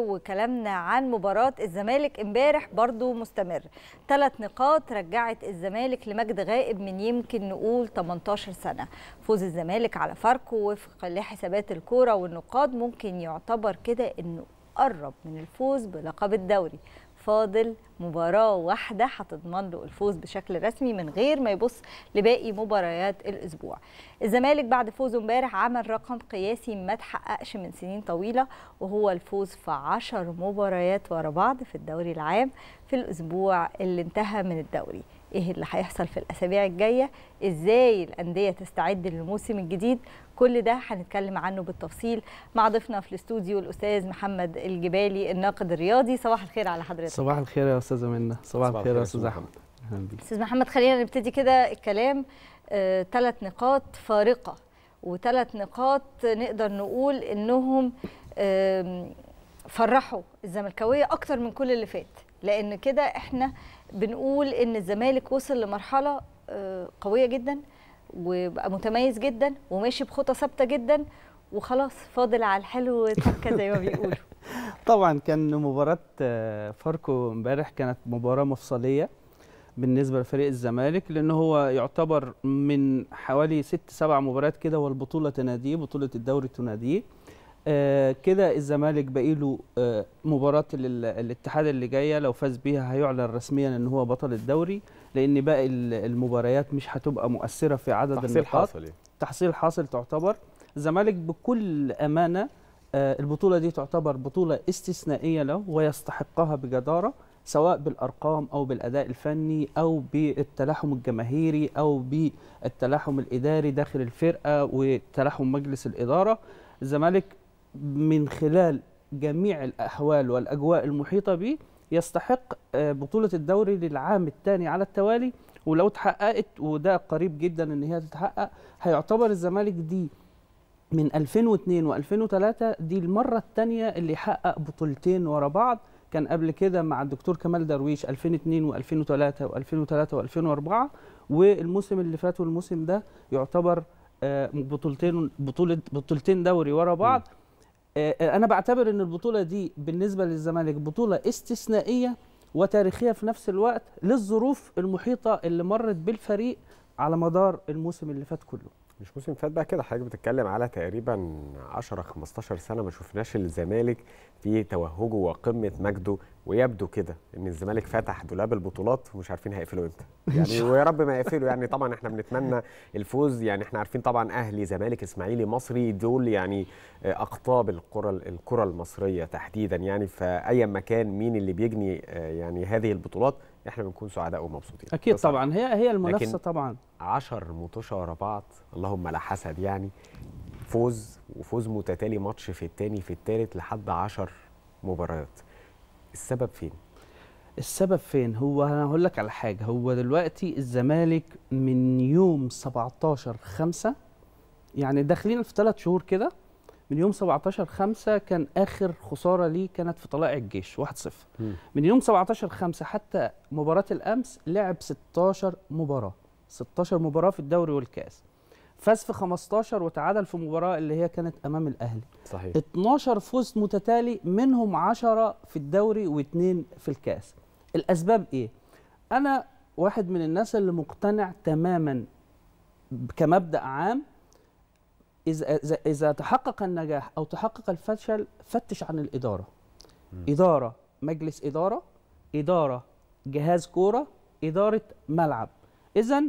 وكلامنا عن مباراة الزمالك امبارح برضو مستمر ثلاث نقاط رجعت الزمالك لمجد غائب من يمكن نقول 18 سنة فوز الزمالك على فاركو وفق لحسابات الكورة والنقاط ممكن يعتبر كده انه قرب من الفوز بلقب الدوري فاضل مباراة واحدة هتضمن له الفوز بشكل رسمي من غير ما يبص لباقي مباريات الأسبوع. الزمالك بعد فوزه امبارح عمل رقم قياسي ما تحققش من سنين طويلة وهو الفوز في 10 مباريات ورا بعض في الدوري العام في الأسبوع اللي انتهى من الدوري. ايه اللي هيحصل في الاسابيع الجايه ازاي الانديه تستعد للموسم الجديد كل ده هنتكلم عنه بالتفصيل مع ضيفنا في الاستوديو الاستاذ محمد الجبالي الناقد الرياضي صباح الخير على حضرتك صباح الخير يا استاذه منى صباح, صباح الخير يا استاذ احمد استاذ محمد خلينا نبتدي كده الكلام ثلاث آه، نقاط فارقه وثلاث نقاط نقدر نقول انهم آه، فرحوا الزملكاويه اكتر من كل اللي فات لان كده احنا بنقول ان الزمالك وصل لمرحله آه، قويه جدا وبقى متميز جدا وماشي بخطى ثابته جدا وخلاص فاضل على الحلو تكه زي ما بيقولوا طبعا كان مباراه آه، فاركو امبارح كانت مباراه مفصليه بالنسبه لفريق الزمالك لان هو يعتبر من حوالي ست سبع مباريات كده والبطوله تناديه بطوله الدوري تناديه آه كده الزمالك باقي له آه مباراه الاتحاد اللي جايه لو فاز بيها هيعلن رسميا ان هو بطل الدوري لان باقي المباريات مش هتبقى مؤثره في عدد تحصيل النقاط حاصل إيه؟ تحصيل حاصل تعتبر الزمالك بكل امانه آه البطوله دي تعتبر بطوله استثنائيه له ويستحقها بجداره سواء بالارقام او بالاداء الفني او بالتلاحم الجماهيري او بالتلاحم الاداري داخل الفرقه وتلاحم مجلس الاداره الزمالك من خلال جميع الأحوال والأجواء المحيطة به يستحق آه، بطولة الدوري للعام الثاني على التوالي ولو اتحققت وده قريب جدا ان هي تتحقق هيعتبر الزمالك دي من 2002 و2003 دي المرة الثانية اللي حقق بطولتين ورا بعض كان قبل كده مع الدكتور كمال درويش 2002 و2003 و2003 و2004 والموسم اللي فات والموسم ده يعتبر آه، بطولتين بطولة بطولتين دوري ورا بعض م. آه، آه، انا بعتبر ان البطوله دي بالنسبه للزمالك بطوله استثنائيه وتاريخيه في نفس الوقت للظروف المحيطه اللي مرت بالفريق على مدار الموسم اللي فات كله مش موسم فات بقى كده حضرتك بتتكلم على تقريبا 10 15 سنه ما شفناش الزمالك في توهجه وقمه مجده ويبدو كده ان الزمالك فتح دولاب البطولات ومش عارفين هيقفلوا امتى يعني ويا رب ما يقفلوا يعني طبعا احنا بنتمنى الفوز يعني احنا عارفين طبعا اهلي زمالك اسماعيلي مصري دول يعني اقطاب الكره الكره المصريه تحديدا يعني فايا مكان مين اللي بيجني آه، يعني هذه البطولات احنا بنكون سعداء ومبسوطين اكيد طبعا هي هي المنافسه طبعا 10 متوشه ورا بعض اللهم لا حسد يعني فوز وفوز متتالي ماتش في الثاني في الثالث لحد 10 مباريات السبب فين السبب فين هو انا هقول لك على حاجه هو دلوقتي الزمالك من يوم 17 5 يعني داخلين في ثلاث شهور كده من يوم 17 5 كان اخر خساره ليه كانت في طلائع الجيش 1-0 من يوم 17 5 حتى مباراه الامس لعب 16 مباراه 16 مباراه في الدوري والكاس فاز في 15 وتعادل في مباراه اللي هي كانت امام الاهلي صحيح 12 فوز متتالي منهم 10 في الدوري واثنين في الكاس الاسباب ايه انا واحد من الناس اللي مقتنع تماما كمبدا عام إذا, إذا تحقق النجاح أو تحقق الفشل فتش عن الإدارة م. إدارة مجلس إدارة إدارة جهاز كورة إدارة ملعب إذا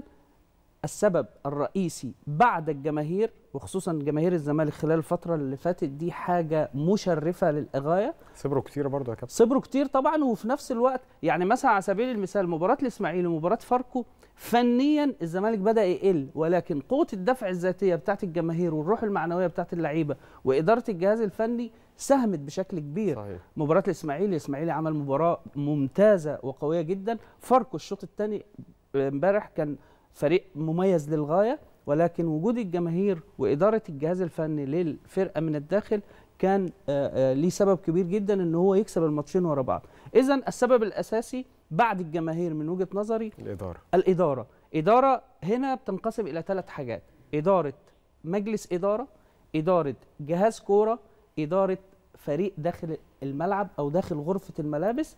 السبب الرئيسي بعد الجماهير وخصوصا جماهير الزمالك خلال الفتره اللي فاتت دي حاجه مشرفه للغايه صبروا كتير برضه يا كابتن صبروا كتير طبعا وفي نفس الوقت يعني مثلا على سبيل المثال مباراه الاسماعيلي ومباراه فاركو فنيا الزمالك بدا يقل ولكن قوه الدفع الذاتيه بتاعت الجماهير والروح المعنويه بتاعت اللعيبه واداره الجهاز الفني ساهمت بشكل كبير صحيح. مباراه الاسماعيلي الاسماعيلي عمل مباراه ممتازه وقويه جدا فاركو الشوط الثاني امبارح كان فريق مميز للغايه ولكن وجود الجماهير واداره الجهاز الفني للفرقه من الداخل كان آه، آه، ليه سبب كبير جدا ان هو يكسب الماتشين ورا بعض اذا السبب الاساسي بعد الجماهير من وجهه نظري الاداره الاداره اداره هنا بتنقسم الى ثلاث حاجات اداره مجلس اداره اداره جهاز كوره اداره فريق داخل الملعب او داخل غرفه الملابس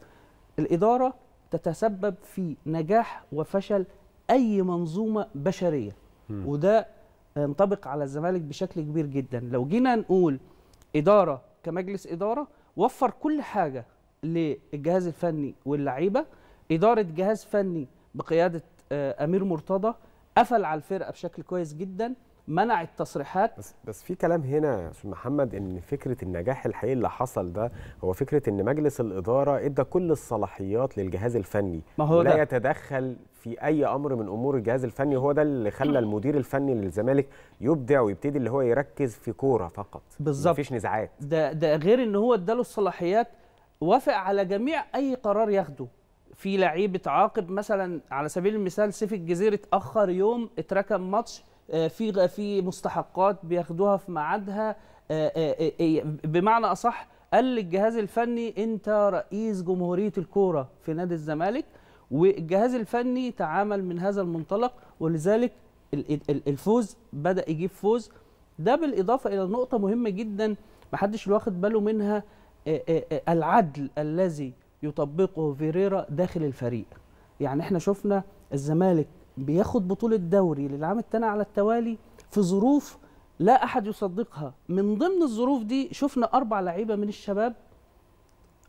الاداره تتسبب في نجاح وفشل اي منظومه بشريه م. وده ينطبق على الزمالك بشكل كبير جدا لو جينا نقول اداره كمجلس اداره وفر كل حاجه للجهاز الفني واللعيبه اداره جهاز فني بقياده آه، امير مرتضى قفل على الفرقه بشكل كويس جدا منع التصريحات بس بس في كلام هنا يا استاذ محمد ان فكره النجاح الحقيقي اللي حصل ده هو فكره ان مجلس الاداره ادى كل الصلاحيات للجهاز الفني ما هو لا يتدخل في اي امر من امور الجهاز الفني وهو ده اللي خلى نعم. المدير الفني للزمالك يبدع ويبتدي اللي هو يركز في كوره فقط بالظبط مفيش نزاعات ده ده غير ان هو اداله الصلاحيات وافق على جميع اي قرار ياخده في لعيب اتعاقب مثلا على سبيل المثال سيف الجزير اتاخر يوم اتركب ماتش آه، في في مستحقات بياخدوها في ميعادها آه، آه، بمعنى اصح قال للجهاز الفني انت رئيس جمهوريه الكوره في نادي الزمالك والجهاز الفني تعامل من هذا المنطلق ولذلك الفوز بدا يجيب فوز ده بالاضافه الى نقطه مهمه جدا محدش واخد باله منها العدل الذي يطبقه فيريرا داخل الفريق يعني احنا شفنا الزمالك بياخد بطوله دوري للعام الثاني على التوالي في ظروف لا احد يصدقها من ضمن الظروف دي شفنا اربع لعيبه من الشباب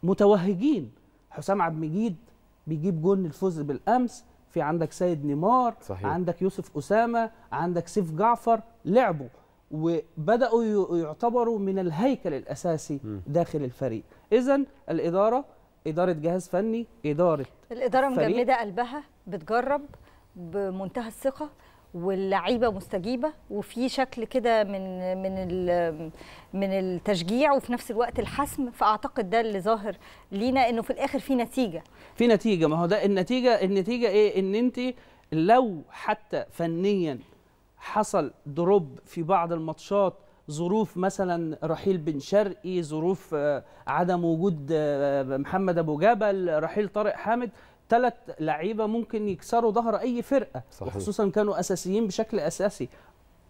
متوهجين حسام عبد المجيد بيجيب جون الفوز بالامس في عندك سيد نيمار صحيح. عندك يوسف اسامه عندك سيف جعفر لعبوا وبداوا يعتبروا من الهيكل الاساسي م. داخل الفريق اذا الاداره اداره جهاز فني اداره الاداره مجمده قلبها بتجرب بمنتهى الثقه واللعيبه مستجيبه وفي شكل كده من من من التشجيع وفي نفس الوقت الحسم فاعتقد ده اللي ظاهر لينا انه في الاخر في نتيجه في نتيجه ما هو ده النتيجه النتيجه ايه ان انت لو حتى فنيا حصل دروب في بعض الماتشات ظروف مثلا رحيل بن شرقي ظروف آه، عدم وجود آه، محمد ابو جبل رحيل طارق حامد ثلاث لعيبه ممكن يكسروا ظهر اي فرقه صحيح. وخصوصا كانوا اساسيين بشكل اساسي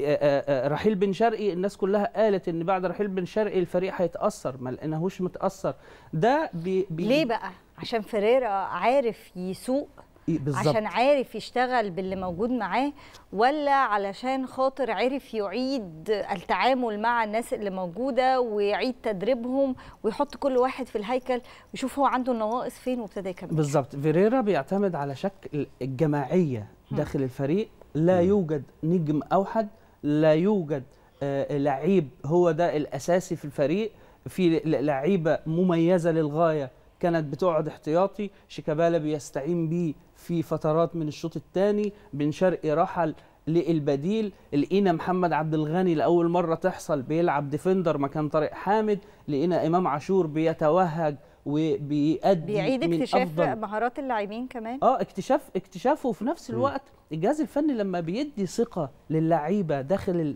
آه، آه، آه، رحيل بن شرقي الناس كلها قالت ان بعد رحيل بن شرقي الفريق هيتاثر ما لقيناهوش متاثر ده بي بي ليه بقى عشان فريرا عارف يسوق إيه، بالزبط. عشان عارف يشتغل باللي موجود معاه ولا علشان خاطر عرف يعيد التعامل مع الناس اللي موجوده ويعيد تدريبهم ويحط كل واحد في الهيكل ويشوف هو عنده النواقص فين وابتدى يكمل بالظبط فيريرا بيعتمد على شكل الجماعيه داخل الفريق لا يوجد نجم اوحد لا يوجد آه لعيب هو ده الاساسي في الفريق في لعيبه مميزه للغايه كانت بتقعد احتياطي شيكابالا بيستعين بيه في فترات من الشوط الثاني بن شرقي رحل للبديل لقينا محمد عبد الغني لاول مره تحصل بيلعب ديفندر مكان طارق حامد لقينا امام عاشور بيتوهج وبيأدي بيعيد اكتشاف مهارات اللاعبين كمان اه اكتشاف اكتشافه وفي نفس الوقت م. الجهاز الفني لما بيدي ثقه للعيبه داخل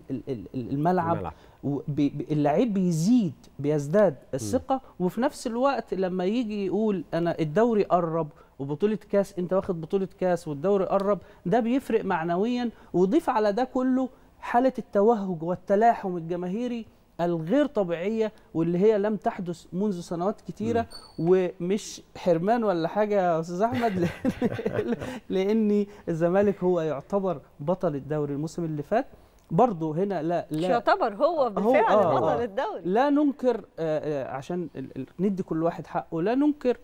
الملعب, الملعب. اللعيب بيزيد بيزداد الثقه وفي نفس الوقت لما يجي يقول انا الدوري قرب وبطوله كاس انت واخد بطوله كاس والدوري قرب ده بيفرق معنويا وضيف على ده كله حاله التوهج والتلاحم الجماهيري الغير طبيعيه واللي هي لم تحدث منذ سنوات كتيره ومش حرمان ولا حاجه يا استاذ احمد لان الزمالك هو يعتبر بطل الدوري الموسم اللي فات برضه هنا لا لا يعتبر هو بالفعل هو آه بطل آه. الدوري لا ننكر آه، آه، عشان ندي كل واحد حقه لا ننكر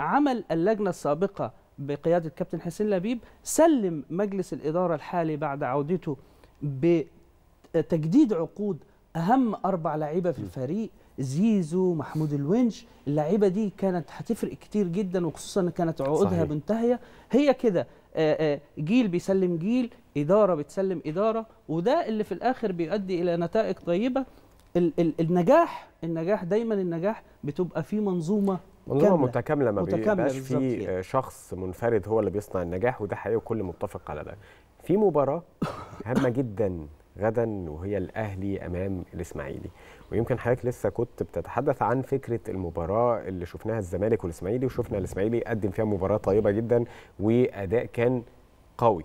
عمل اللجنه السابقه بقياده الكابتن حسين لبيب سلم مجلس الاداره الحالي بعد عودته بتجديد عقود اهم اربع لعيبه في الفريق زيزو محمود الونش اللعيبه دي كانت هتفرق كتير جدا وخصوصا كانت عقودها منتهيه هي كده جيل بيسلم جيل اداره بتسلم اداره وده اللي في الاخر بيؤدي الى نتائج طيبه ال ال النجاح النجاح دايما النجاح بتبقى في منظومه منظومه متكامله ما بيبقاش في شخص منفرد هو اللي بيصنع النجاح وده حقيقي وكل متفق على ده في مباراه هامه جدا غدا وهي الاهلي امام الاسماعيلي ويمكن حضرتك لسه كنت بتتحدث عن فكره المباراه اللي شفناها الزمالك والاسماعيلي وشفنا الاسماعيلي قدم فيها مباراه طيبه جدا واداء كان قوي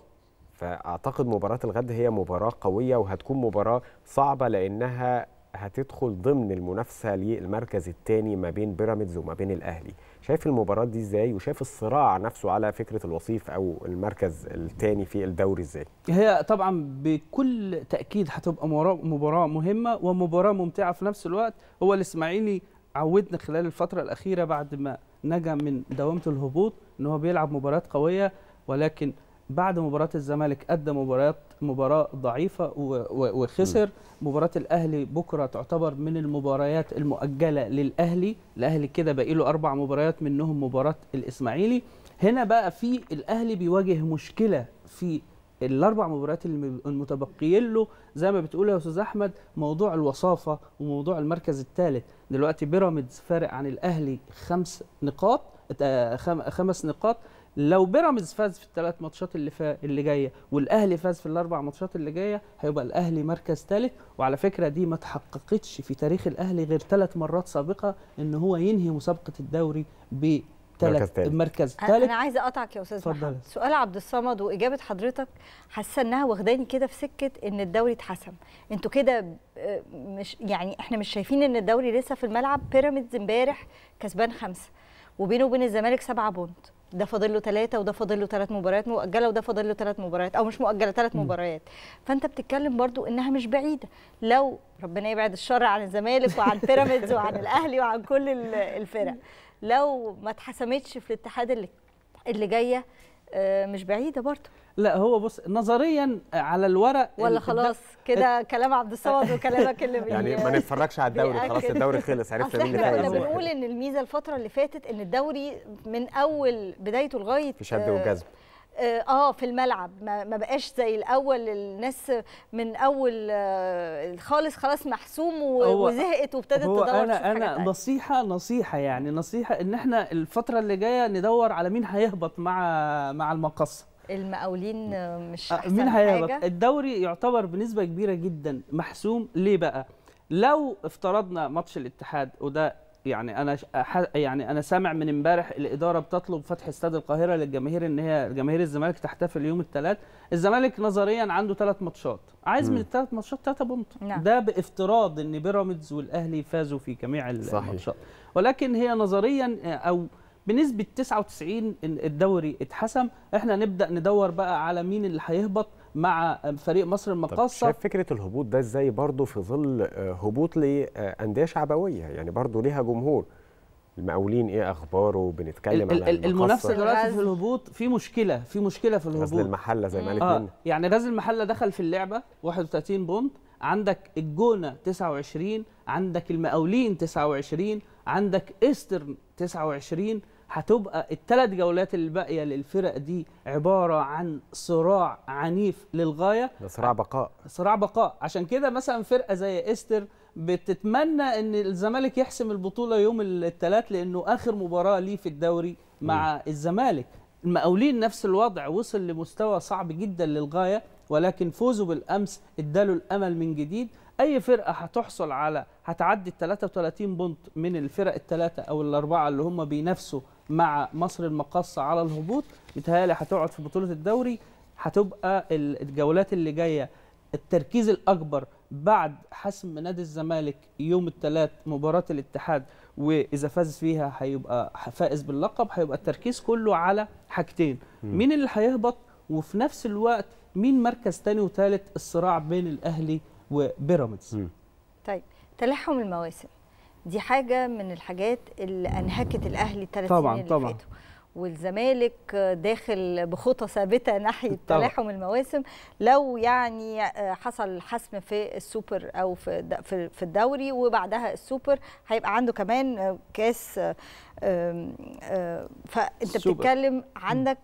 فاعتقد مباراه الغد هي مباراه قويه وهتكون مباراه صعبه لانها هتدخل ضمن المنافسه للمركز الثاني ما بين بيراميدز وما بين الاهلي شايف المباراه دي ازاي وشايف الصراع نفسه على فكره الوصيف او المركز الثاني في الدوري ازاي هي طبعا بكل تاكيد هتبقى مباراه مهمه ومباراه ممتعه في نفس الوقت هو الاسماعيلي عودنا خلال الفتره الاخيره بعد ما نجا من دوامه الهبوط ان هو بيلعب مباريات قويه ولكن بعد مباراة الزمالك أدى مباراة مباراة ضعيفة وخسر مباراة الأهلي بكرة تعتبر من المباريات المؤجلة للأهلي الأهلي كده باقي له أربع مباريات منهم مباراة الإسماعيلي هنا بقى في الأهلي بيواجه مشكلة في الاربع مباريات المتبقيين له زي ما بتقول يا استاذ احمد موضوع الوصافه وموضوع المركز الثالث دلوقتي بيراميدز فارق عن الاهلي خمس نقاط آه، خمس نقاط لو بيراميدز فاز في الثلاث ماتشات اللي فا... اللي جايه والاهلي فاز في الاربع ماتشات اللي جايه هيبقى الاهلي مركز ثالث وعلى فكره دي ما تحققتش في تاريخ الاهلي غير ثلاث مرات سابقه ان هو ينهي مسابقه الدوري ب تلت مركز ثالث انا عايزه اقطعك يا استاذ محمد سؤال عبد الصمد واجابه حضرتك حاسه انها واخداني كده في سكه ان الدوري اتحسم انتوا كده مش يعني احنا مش شايفين ان الدوري لسه في الملعب بيراميدز امبارح كسبان خمسه وبينه وبين الزمالك سبعه بونت ده فاضل له ثلاثه وده فاضل له ثلاث مباريات مؤجله وده فاضل له ثلاث مباريات او مش مؤجله ثلاث مباريات فانت بتتكلم برضو انها مش بعيده لو ربنا يبعد الشر عن الزمالك وعن بيراميدز وعن الاهلي وعن كل الفرق لو ما اتحسمتش في الاتحاد اللي اللي جايه آه، مش بعيده برضو لا هو بص نظريا على الورق ولا خلاص كده كلام عبد الصمد وكلامك اللي بي يعني ما نتفرجش على الدوري خلاص الدوري خلص عرفت مين اللي فاز احنا بنقول ان الميزه الفتره اللي فاتت ان الدوري من اول بدايته لغايه في شد وجذب اه, آه، في الملعب ما, ما بقاش زي الاول الناس من اول آه، خالص خلاص محسوم وزهقت وابتدت تدور انا انا نصيحه نصيحه يعني نصيحه ان احنا الفتره اللي جايه ندور على مين هيهبط مع مع المقصه المقاولين آه، مش آه، احسن مين هيهبط الدوري يعتبر بنسبه كبيره جدا محسوم ليه بقى لو افترضنا ماتش الاتحاد وده يعني انا يعني انا سامع من امبارح الاداره بتطلب فتح استاد القاهره للجماهير ان هي جماهير الزمالك تحتفل يوم الثلاث الزمالك نظريا عنده ثلاث ماتشات عايز م. من الثلاث ماتشات ثلاثه بونت نعم. ده بافتراض ان بيراميدز والاهلي فازوا في جميع الماتشات ولكن هي نظريا آه، او بنسبه 99 الدوري اتحسم احنا نبدا ندور بقى على مين اللي هيهبط مع فريق مصر المقاصه شايف فكره الهبوط ده ازاي برضو في ظل آه، هبوط لانديه شعبويه يعني برضو ليها جمهور المقاولين ايه اخباره بنتكلم على المنافسه دلوقتي في الهبوط في مشكله في مشكله في الهبوط غزل المحله زي ما قالت آه يعني غزل المحله دخل في اللعبه 31 بونت عندك الجونه 29 عندك المقاولين 29 عندك ايسترن 29 هتبقى الثلاث جولات الباقيه للفرق دي عباره عن صراع عنيف للغايه ده صراع بقاء صراع بقاء عشان كده مثلا فرقه زي استر بتتمنى ان الزمالك يحسم البطوله يوم الثلاث لانه اخر مباراه ليه في الدوري مع م. الزمالك المقاولين نفس الوضع وصل لمستوى صعب جدا للغايه ولكن فوزه بالامس اداله الامل من جديد اي فرقه هتحصل على هتعدي ال 33 بونت من الفرق الثلاثه او الاربعه اللي هم بينافسوا مع مصر المقاصه على الهبوط متهيألي هتقعد في بطوله الدوري هتبقى الجولات اللي جايه التركيز الاكبر بعد حسم نادي الزمالك يوم الثلاث مباراه الاتحاد واذا فاز فيها هيبقى فائز باللقب هيبقى التركيز كله على حاجتين مين اللي هيهبط وفي نفس الوقت مين مركز ثاني وثالث الصراع بين الاهلي وبيراميدز طيب تلاحم المواسم دي حاجه من الحاجات اللي انهكت الاهلي الثلاث سنين طبعا طبعا. والزمالك داخل بخطى ثابته ناحيه تلاحم المواسم لو يعني آه، حصل حسم في السوبر او في في الدوري وبعدها السوبر هيبقى عنده كمان آه، كاس آه، أه، فانت سوبر. بتتكلم عندك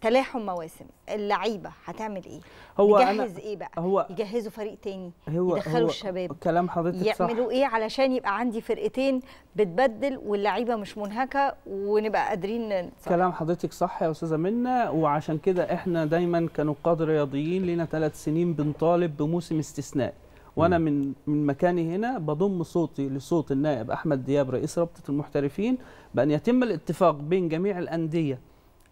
تلاحم مواسم اللعيبه هتعمل ايه هو يجهز أنا ايه بقى هو يجهزوا فريق تاني هو يدخلوا هو الشباب كلام حضرتك يعملوا صح. ايه علشان يبقى عندي فرقتين بتبدل واللعيبه مش منهكه ونبقى قادرين صح. كلام حضرتك صح يا استاذه منى وعشان كده احنا دايما كنقاد رياضيين لنا ثلاث سنين بنطالب بموسم استثنائي وانا من من مكاني هنا بضم صوتي لصوت النائب احمد دياب رئيس رابطه المحترفين بان يتم الاتفاق بين جميع الانديه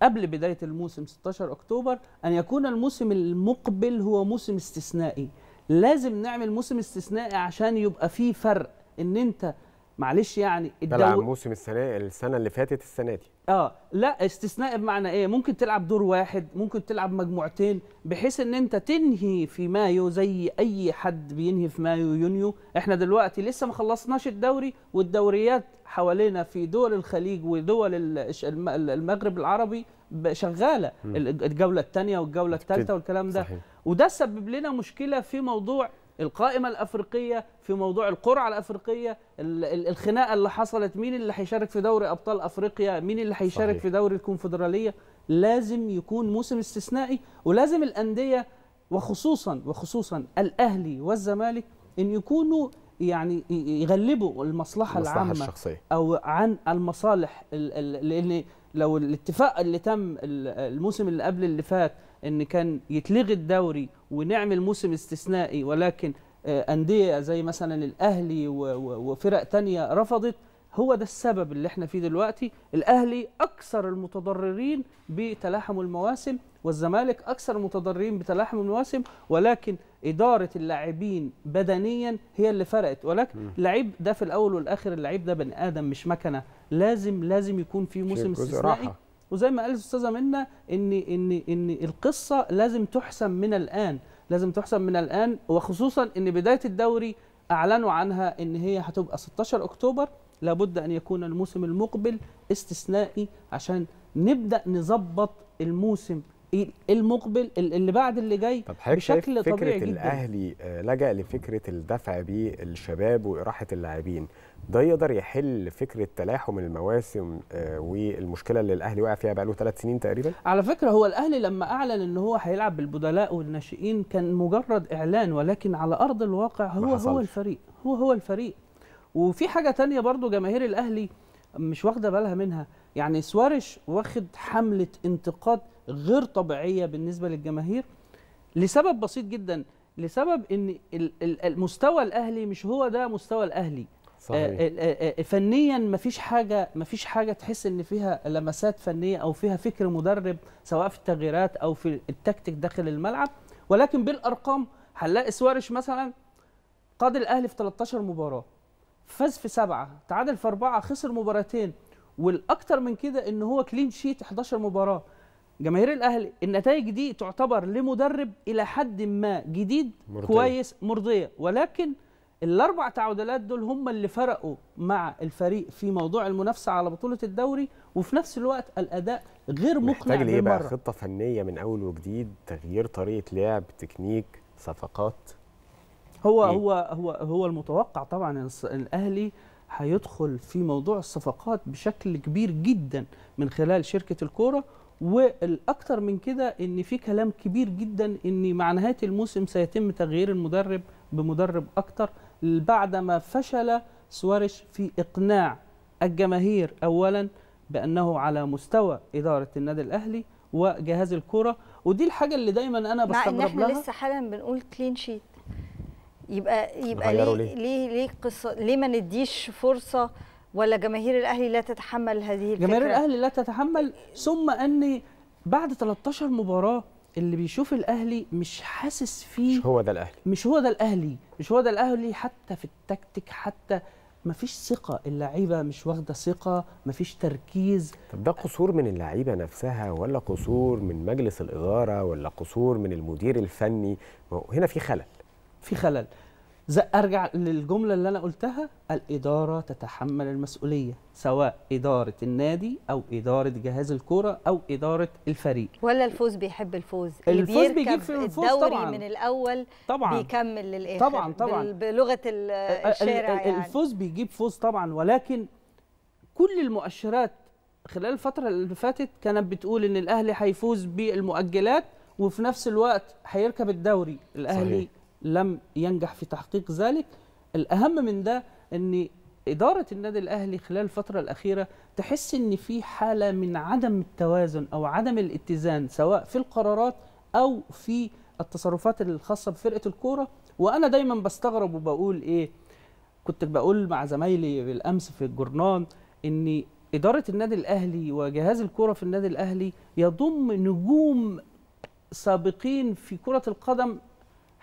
قبل بدايه الموسم 16 اكتوبر ان يكون الموسم المقبل هو موسم استثنائي لازم نعمل موسم استثنائي عشان يبقى فيه فرق ان انت معلش يعني الدوري موسم السنه السنه اللي فاتت السنه دي اه لا استثناء بمعنى ايه ممكن تلعب دور واحد ممكن تلعب مجموعتين بحيث ان انت تنهي في مايو زي اي حد بينهي في مايو يونيو احنا دلوقتي لسه ما خلصناش الدوري والدوريات حوالينا في دول الخليج ودول المغرب العربي شغاله الجوله الثانيه والجوله الثالثه والكلام ده صحيح. وده سبب لنا مشكله في موضوع القائمه الافريقيه في موضوع القرعه الافريقيه الخناقه اللي حصلت مين اللي هيشارك في دوري ابطال افريقيا مين اللي هيشارك في دوري الكونفدراليه لازم يكون موسم استثنائي ولازم الانديه وخصوصا وخصوصا الاهلي والزمالك ان يكونوا يعني يغلبوا المصلحه العامه الشخصية. او عن المصالح لان لو الاتفاق اللي تم الموسم اللي قبل اللي فات ان كان يتلغي الدوري ونعمل موسم استثنائي ولكن آه، انديه زي مثلا الاهلي وفرق تانية رفضت هو ده السبب اللي احنا فيه دلوقتي الاهلي اكثر المتضررين بتلاحم المواسم والزمالك اكثر المتضررين بتلاحم المواسم ولكن اداره اللاعبين بدنيا هي اللي فرقت ولكن لعيب ده في الاول والاخر اللعيب ده بني ادم مش مكنه لازم لازم يكون في موسم استثنائي وزي ما قالت الاستاذه منا ان ان ان القصه لازم تحسم من الان لازم تحسم من الان وخصوصا ان بدايه الدوري اعلنوا عنها ان هي هتبقى 16 اكتوبر لابد ان يكون الموسم المقبل استثنائي عشان نبدا نظبط الموسم المقبل اللي بعد اللي جاي طب بشكل فكرة طبيعي جدا الاهلي آه، لجأ لفكره الدفع بالشباب واراحه اللاعبين ده يقدر يحل فكره تلاحم المواسم آه، والمشكله اللي الاهلي وقع فيها بقاله ثلاث سنين تقريبا على فكره هو الاهلي لما اعلن ان هو هيلعب بالبدلاء والناشئين كان مجرد اعلان ولكن على ارض الواقع هو هو الفريق هو هو الفريق وفي حاجه تانية برضو جماهير الاهلي مش واخده بالها منها يعني سوارش واخد حمله انتقاد غير طبيعيه بالنسبه للجماهير لسبب بسيط جدا لسبب ان المستوى الاهلي مش هو ده مستوى الاهلي صحيح. آه، آه، آه، فنيا مفيش حاجه مفيش حاجه تحس ان فيها لمسات فنيه او فيها فكر مدرب سواء في التغييرات او في التكتيك داخل الملعب ولكن بالارقام هنلاقي سوارش مثلا قاد الاهلي في 13 مباراه فاز في سبعه تعادل في اربعه خسر مباراتين والاكثر من كده ان هو كلين شيت 11 مباراه جماهير الاهلي النتائج دي تعتبر لمدرب الى حد ما جديد مرضية. كويس مرضيه ولكن الاربع تعادلات دول هم اللي فرقوا مع الفريق في موضوع المنافسه على بطوله الدوري وفي نفس الوقت الاداء غير مقنع محتاج ليه بقى خطه فنيه من اول وجديد تغيير طريقه لعب تكنيك صفقات هو إيه؟ هو هو هو المتوقع طبعا الاهلي هيدخل في موضوع الصفقات بشكل كبير جدا من خلال شركه الكوره والاكثر من كده ان في كلام كبير جدا ان مع نهايه الموسم سيتم تغيير المدرب بمدرب اكثر بعدما فشل سواريش في اقناع الجماهير اولا بانه على مستوى اداره النادي الاهلي وجهاز الكره ودي الحاجه اللي دايما انا بستغرب لها مع ان احنا لها. لسه حالا بنقول كلين شيت يبقى يبقى ليه ليه ليه قصه ليه ما نديش فرصه ولا جماهير الاهلي لا تتحمل هذه الفكره جماهير الاهلي لا تتحمل ثم ان بعد 13 مباراه اللي بيشوف الاهلي مش حاسس فيه مش هو ده الاهلي مش هو ده الاهلي مش هو ده الاهلي حتى في التكتيك حتى مفيش ثقه اللعيبه مش واخده ثقه مفيش تركيز طب ده قصور من اللعيبه نفسها ولا قصور من مجلس الاداره ولا قصور من المدير الفني هنا في خلل في خلل ارجع للجمله اللي انا قلتها الاداره تتحمل المسؤوليه سواء اداره النادي او اداره جهاز الكوره او اداره الفريق ولا الفوز بيحب الفوز الفوز بيجيب في الفوز الدوري طبعا من الاول طبعا بيكمل للاخر طبعا طبعا بلغه الشارع يعني الفوز بيجيب فوز طبعا ولكن كل المؤشرات خلال الفتره اللي فاتت كانت بتقول ان الاهلي هيفوز بالمؤجلات وفي نفس الوقت هيركب الدوري الاهلي صحيح. لم ينجح في تحقيق ذلك الأهم من ده أن إدارة النادي الأهلي خلال الفترة الأخيرة تحس أن في حالة من عدم التوازن أو عدم الاتزان سواء في القرارات أو في التصرفات الخاصة بفرقة الكورة وأنا دايما بستغرب وبقول إيه كنت بقول مع زمايلي بالأمس في الجرنان أن إدارة النادي الأهلي وجهاز الكورة في النادي الأهلي يضم نجوم سابقين في كرة القدم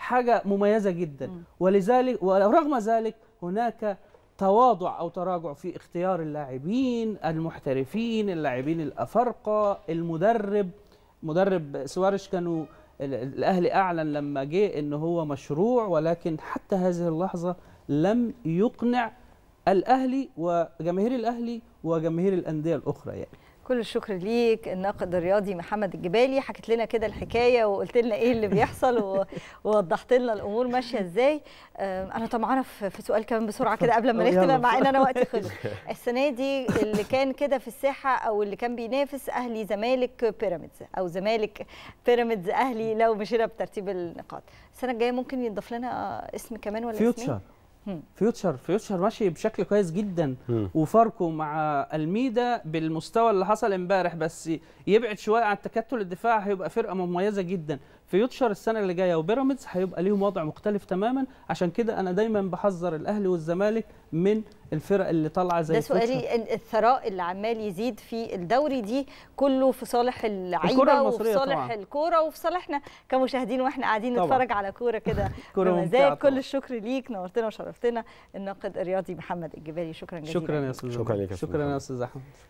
حاجة مميزة جدا ولذلك ورغم ذلك هناك تواضع أو تراجع في اختيار اللاعبين المحترفين اللاعبين الأفارقة المدرب مدرب سوارش كانوا الأهلي أعلن لما جه أنه هو مشروع ولكن حتى هذه اللحظة لم يقنع الأهلي وجماهير الأهلي وجماهير الأندية الأخرى يعني كل الشكر ليك الناقد الرياضي محمد الجبالي حكيت لنا كده الحكايه وقلت لنا ايه اللي بيحصل ووضحت لنا الامور ماشيه ازاي انا طمعانه في سؤال كمان بسرعه كده قبل ما نختم مع ان انا وقتي خلص السنه دي اللي كان كده في الساحه او اللي كان بينافس اهلي زمالك بيراميدز او زمالك بيراميدز اهلي لو مشينا بترتيب النقاط السنه الجايه ممكن يضاف لنا اسم كمان ولا فيوتشر فيوتشر فيوتشر ماشي بشكل كويس جدا وفاركو مع الميدا بالمستوى اللي حصل امبارح بس يبعد شويه عن التكتل الدفاع هيبقى فرقه مميزه جدا فيوتشر السنه اللي جايه وبيراميدز هيبقى ليهم وضع مختلف تماما عشان كده انا دايما بحذر الاهلي والزمالك من الفرق اللي طالعه زي ده سؤالي الثراء اللي عمال يزيد في الدوري دي كله في صالح اللعيبه وفي صالح الكوره وفي صالحنا كمشاهدين واحنا قاعدين نتفرج على كوره كده بمزاج كل الشكر ليك نورتنا وشرفتنا الناقد الرياضي محمد الجبالي شكرا جزيلا شكرا يا استاذ شكرا يا استاذ احمد